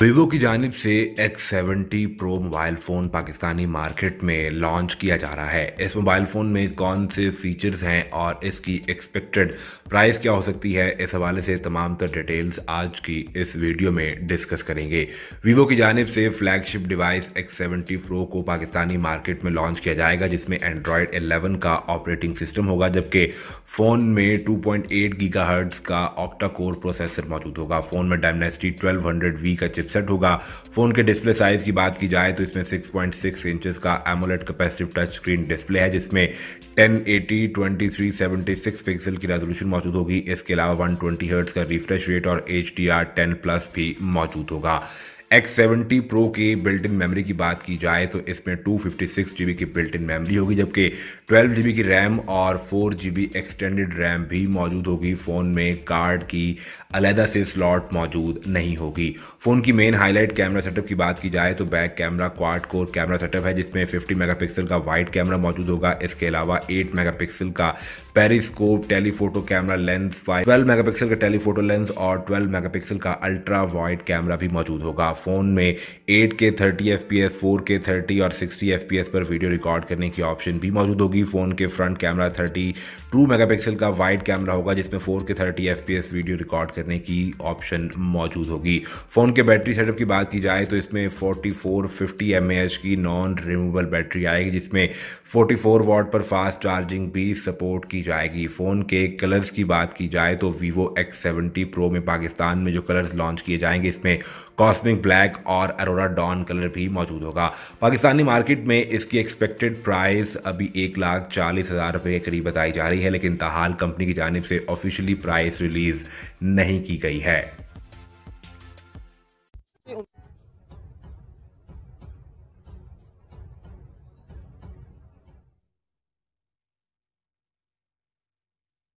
Vivo की जानब से X seventy pro mobile phone Pakistani market में लॉन्च किया जा रहा है इस मोबाइल फ़ोन में कौन से फीचर्स हैं और इसकी एक्सपेक्टेड प्राइस क्या हो सकती है इस हवाले से तमाम तर डिटेल्स आज की इस वीडियो में डिस्कस करेंगे वीवो की जानब से flagship device X seventy pro को पाकिस्तानी मार्केट में लॉन्च किया जाएगा जिसमें एंड्रॉयड एलेवन का ऑपरेटिंग सिस्टम होगा जबकि फ़ोन में टू पॉइंट एट गीगा का ऑक्टा कोर प्रोसेसर मौजूद होगा फ़ोन में डायमनेस्टी ट्वेल्व हंड्रेड वी का चिप चिपसेट होगा फ़ोन के डिस्प्ले साइज़ की बात की जाए तो इसमें 6.6 पॉइंट इंचेस का AMOLED capacitive touch screen display है जिसमें 1080 23 76 पिक्सल की रेजोल्यूशन मौजूद होगी इसके अलावा 120 हर्ट्ज का रिफ्रेश रेट और एच डी प्लस भी मौजूद होगा एक्स Pro प्रो की बिल्ट इन मेमोरी की बात की जाए तो इसमें two fifty six G B की बिल्ट इन मेमोरी होगी जबकि ट्वेल्व जी बी की रैम और four G B extended RAM भी मौजूद होगी फ़ोन में कार्ड की अलहदा से स्लॉट मौजूद नहीं होगी फ़ोन की मेन हाईलाइट कैमरा सेटअप की बात की जाए तो back camera quad core camera setup है जिसमें फिफ्टी मेगा पिक्सल का वाइड कैमरा मौजूद होगा इसके अलावा एट मेगा पिक्सल का periscope telephoto camera lens five twelve megapixel का टेलीफोटो लेंस और ट्वेल्व मेगापिक्सल का अल्ट्रा वाइड कैमरा भी मौजूद होगा फोन में eight K thirty F P S four K thirty और सिक्सटी एफ पी एस पर वीडियो रिकॉर्ड करने की ऑप्शन भी मौजूद होगी फोन के front camera thirty two megapixel का वाइड कैमरा होगा जिसमें four K thirty F P S video record करने की ऑप्शन मौजूद होगी फोन के बैटरी सेटअप की बात की जाए तो इसमें forty four fifty M H की नॉन रिमूवेबल बैटरी आएगी जिसमें फोर्टी फोर पर फास्ट चार्जिंग भी सपोर्ट की जाएगी फ़ोन के कलर्स की बात की जाए तो वीवो एक्स सेवेंटी प्रो में पाकिस्तान में जो कलर्स लॉन्च किए जाएंगे इसमें कॉस्मिक ब्लैक और अरोरा डॉन कलर भी मौजूद होगा पाकिस्तानी मार्केट में इसकी एक्सपेक्टेड प्राइस अभी एक लाख चालीस हज़ार रुपये के करीब बताई जा रही है लेकिन तहाल कंपनी की जानब से ऑफिशियली प्राइस रिलीज़ नहीं की गई है